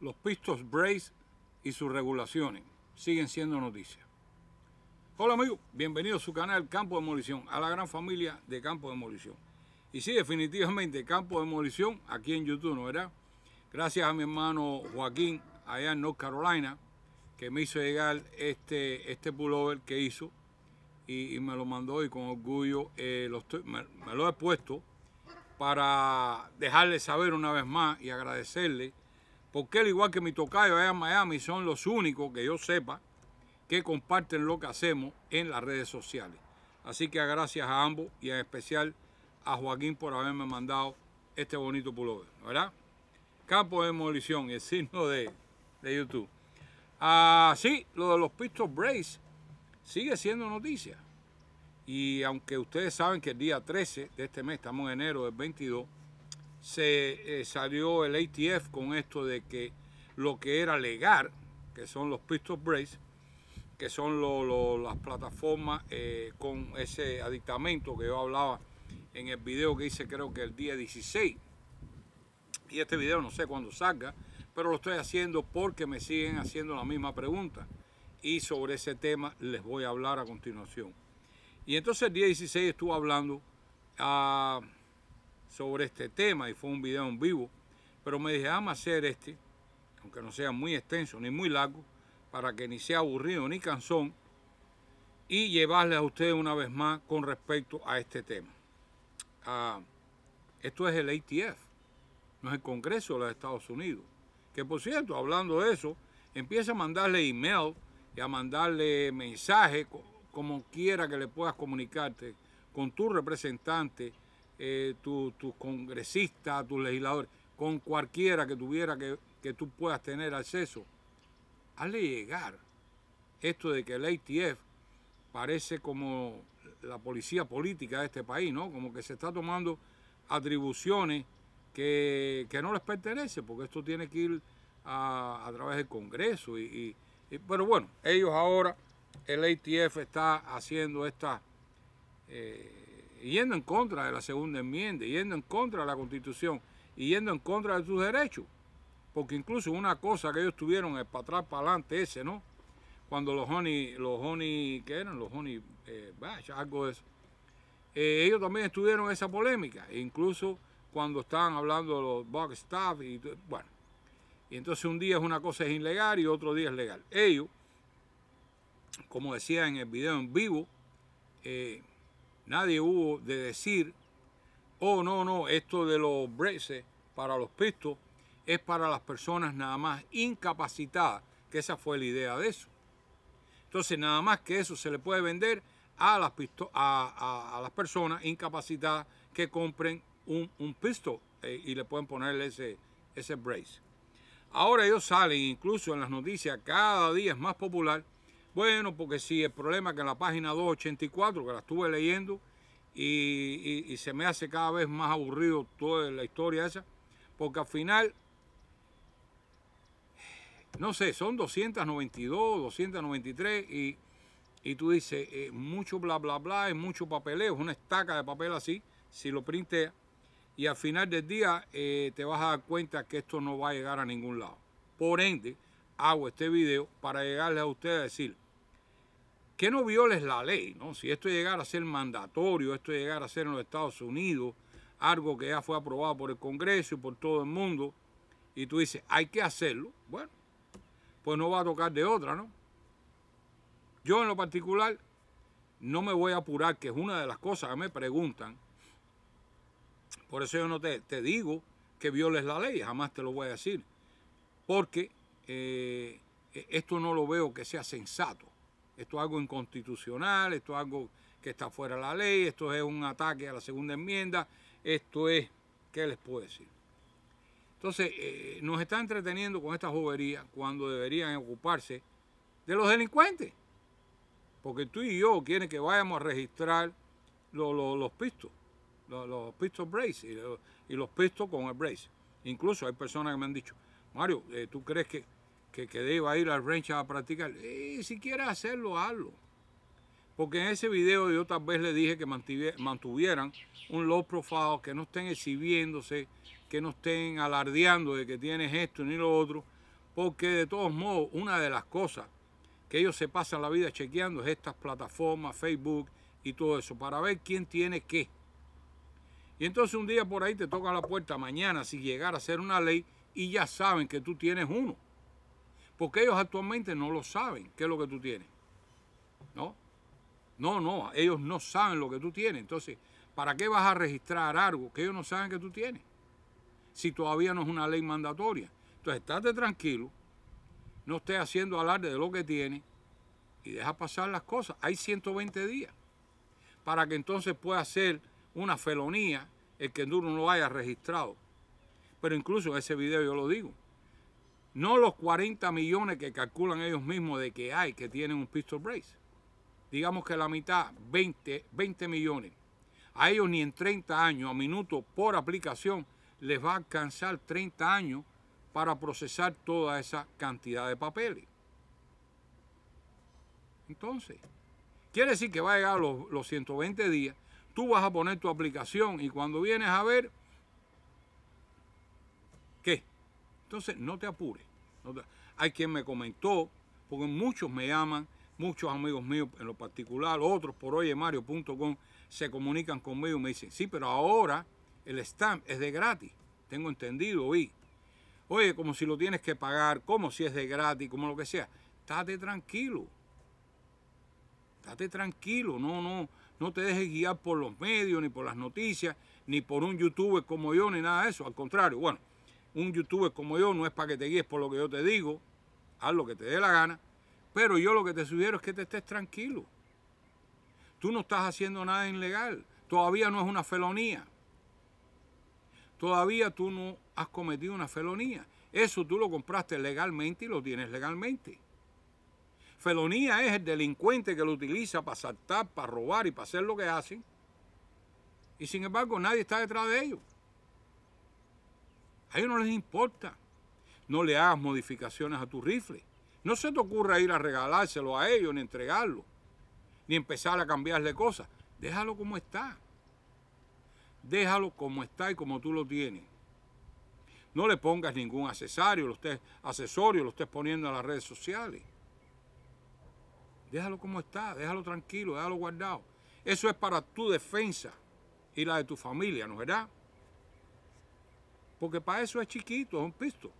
Los pistos brace y sus regulaciones siguen siendo noticias. Hola amigos, bienvenidos a su canal Campo de Demolición, a la gran familia de Campo de Demolición. Y sí, definitivamente Campo de Demolición aquí en YouTube, ¿no verdad? Gracias a mi hermano Joaquín allá en North Carolina que me hizo llegar este, este pullover que hizo y, me lo mandó y con orgullo eh, me lo he puesto para dejarle saber una vez más y agradecerle porque él, igual que mi tocayo allá en Miami, son los únicos que yo sepa que comparten lo que hacemos en las redes sociales. Así que gracias a ambos y en especial a Joaquín por haberme mandado este bonito pullover, ¿verdad? Campo de demolición, el signo de, de YouTube. Ah, lo de los Pistol Brace sigue siendo noticia. Y aunque ustedes saben que el día 13 de este mes, estamos en enero del 22, se eh, salió el ATF con esto de que lo que era legal, que son los pistol brace, que son las plataformas eh, con ese adictamento que yo hablaba en el video que hice creo que el día 16. Y este video no sé cuándo salga, pero lo estoy haciendo porque me siguen haciendo la misma pregunta. Y sobre ese tema les voy a hablar a continuación. Y entonces el día 16 estuve hablando a sobre este tema y fue un video en vivo. Pero me dije, vamos a hacer este, aunque no sea muy extenso ni muy largo, para que ni sea aburrido ni cansón, y llevarles a ustedes una vez más con respecto a este tema. Ah, esto es el ATF, no es el Congreso de los Estados Unidos. Que por cierto, hablando de eso, empieza a mandarle email y a mandarle mensajes, como quiera que le puedas comunicarte con tu representante eh, tus congresistas, tus legisladores, con cualquiera que tuviera que, tú puedas tener acceso, hazle llegar esto de que el ATF parece como la policía política de este país, ¿no? Como que se está tomando atribuciones que, no les pertenece, porque esto tiene que ir a, través del Congreso. Y, pero bueno, ellos ahora, el ATF está haciendo esta... Eh, yendo en contra de la segunda enmienda, yendo en contra de la constitución y yendo en contra de sus derechos. Porque incluso una cosa que ellos tuvieron, es para atrás, para adelante ese, ¿no? Cuando los honey, los honey, ¿qué eran? Los honey eh, algo de eso. Eh, ellos también estuvieron esa polémica, e incluso cuando estaban hablando de los bug staff y bueno. Y entonces un día es una cosa es ilegal y otro día es legal. Ellos, como decía en el video en vivo, eh, nadie hubo de decir, oh no, no, esto de los braces para los pistos es para las personas nada más incapacitadas, que esa fue la idea de eso. Entonces nada más que eso se le puede vender a las, a, las personas incapacitadas que compren un, un pisto eh, y le pueden ponerle ese, ese brace. Ahora ellos salen, incluso en las noticias, cada día es más popular bueno, porque sí, el problema es que en la página 284, que la estuve leyendo, y, se me hace cada vez más aburrido toda la historia esa, porque al final no sé, son 292, 293 y, y tú dices, eh, mucho bla, bla, bla, es mucho papeleo, es una estaca de papel así, si lo printeas, y al final del día eh, te vas a dar cuenta que esto no va a llegar a ningún lado. Por ende, hago este video para llegarle a ustedes a decir, que no violes la ley, ¿no? Si esto llegara a ser mandatorio, esto llegara a ser en los Estados Unidos, algo que ya fue aprobado por el Congreso y por todo el mundo, y tú dices, hay que hacerlo, bueno, pues no va a tocar de otra, ¿no? Yo en lo particular no me voy a apurar, que es una de las cosas que me preguntan. Por eso yo no te, digo que violes la ley, jamás te lo voy a decir, porque eh, esto no lo veo que sea sensato esto es algo inconstitucional, esto es algo que está fuera de la ley, esto es un ataque a la segunda enmienda, esto es, ¿qué les puedo decir? Entonces, eh, nos está entreteniendo con esta jovería cuando deberían ocuparse de los delincuentes. Porque tú y yo quieren que vayamos a registrar los, pistos, los, pistos brace y los pistos con el brace. Incluso hay personas que me han dicho, Mario, eh, ¿tú crees que que, deba ir al ranch a practicar. Y si quieres hacerlo, hazlo. Porque en ese video yo tal vez le dije que mantuvieran un low profile, que no estén exhibiéndose, que no estén alardeando de que tienes esto ni lo otro. Porque de todos modos, una de las cosas que ellos se pasan la vida chequeando es estas plataformas, Facebook y todo eso, para ver quién tiene qué. Y entonces un día por ahí te toca la puerta mañana si llegar a ser una ley y ya saben que tú tienes uno. Porque ellos actualmente no lo saben, qué es lo que tú tienes. ¿No? No, no, ellos no saben lo que tú tienes. Entonces, ¿para qué vas a registrar algo que ellos no saben que tú tienes? Si todavía no es una ley mandatoria. Entonces, estate tranquilo, no estés haciendo alarde de lo que tienes y deja pasar las cosas. Hay 120 días para que entonces pueda ser una felonía el que Enduro no lo haya registrado. Pero incluso en ese video yo lo digo no los 40 millones que calculan ellos mismos de que hay que tienen un pistol brace. Digamos que la mitad, 20, millones. A ellos ni en 30 años, a minuto por aplicación, les va a alcanzar 30 años para procesar toda esa cantidad de papeles. Entonces, quiere decir que va a llegar los, los 120 días, tú vas a poner tu aplicación y cuando vienes a ver, ¿qué? Entonces, no te apures. Hay quien me comentó, porque muchos me llaman, muchos amigos míos en lo particular, otros por oyemario.com se comunican conmigo y me dicen, sí, pero ahora el stamp es de gratis. Tengo entendido, hoy. Oye, como si lo tienes que pagar, como si es de gratis, como lo que sea. Estate tranquilo. Estate tranquilo, no, no, no te dejes guiar por los medios, ni por las noticias, ni por un youtuber como yo, ni nada de eso. Al contrario, bueno, un youtuber como yo no es para que te guíes por lo que yo te digo, haz lo que te dé la gana, pero yo lo que te sugiero es que te estés tranquilo. Tú no estás haciendo nada ilegal, todavía no es una felonía. Todavía tú no has cometido una felonía. Eso tú lo compraste legalmente y lo tienes legalmente. Felonía es el delincuente que lo utiliza para saltar, para robar y para hacer lo que hacen. Y sin embargo nadie está detrás de ellos. A ellos no les importa. No le hagas modificaciones a tu rifle. No se te ocurra ir a regalárselo a ellos, ni entregarlo, ni empezar a cambiarle cosas. Déjalo como está. Déjalo como está y como tú lo tienes. No le pongas ningún accesorio, lo estés, accesorio, lo estés poniendo a las redes sociales. Déjalo como está, déjalo tranquilo, déjalo guardado. Eso es para tu defensa y la de tu familia, ¿no es verdad? Porque para eso es chiquito, es un pisto.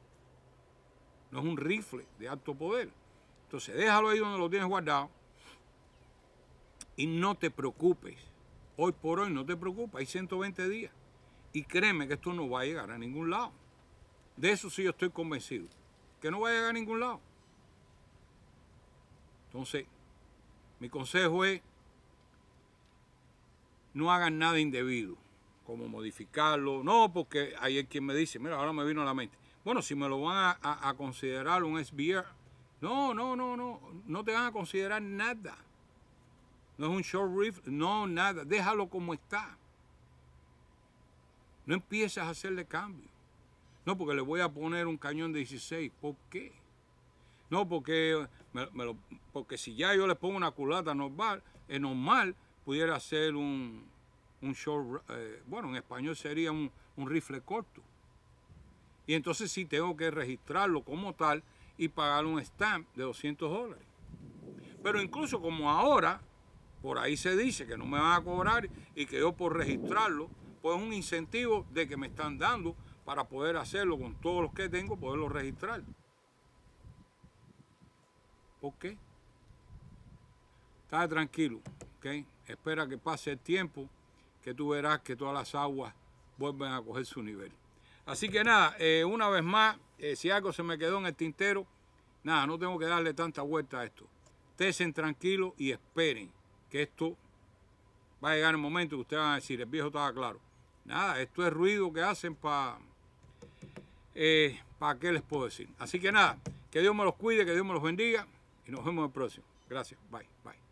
No es un rifle de alto poder. Entonces déjalo ahí donde lo tienes guardado y no te preocupes. Hoy por hoy no te preocupes, hay 120 días. Y créeme que esto no va a llegar a ningún lado. De eso sí yo estoy convencido, que no va a llegar a ningún lado. Entonces, mi consejo es, no hagan nada indebido cómo modificarlo. No, porque hay quien me dice, mira, ahora me vino a la mente. Bueno, si me lo van a, considerar un SBR, no, no, no, no, no te van a considerar nada. No es un short riff, no, nada. Déjalo como está. No empiezas a hacerle cambio. No, porque le voy a poner un cañón de 16. ¿Por qué? No, porque, porque si ya yo le pongo una culata normal, es normal, pudiera ser un, un short, eh, bueno, en español sería un, rifle corto. Y entonces sí tengo que registrarlo como tal y pagar un stamp de 200 dólares. Pero incluso como ahora, por ahí se dice que no me van a cobrar y que yo por registrarlo, pues un incentivo de que me están dando para poder hacerlo con todos los que tengo, poderlo registrar. ¿Por qué? Está tranquilo, ¿ok? Espera que pase el tiempo que tú verás que todas las aguas vuelven a coger su nivel. Así que nada, eh, una vez más, eh, si algo se me quedó en el tintero, nada, no tengo que darle tanta vuelta a esto. Tesen tranquilos y esperen que esto va a llegar el momento que ustedes van a decir, el viejo estaba claro. Nada, esto es ruido que hacen para... Eh, ¿Para qué les puedo decir? Así que nada, que Dios me los cuide, que Dios me los bendiga y nos vemos en el próximo. Gracias, bye, bye.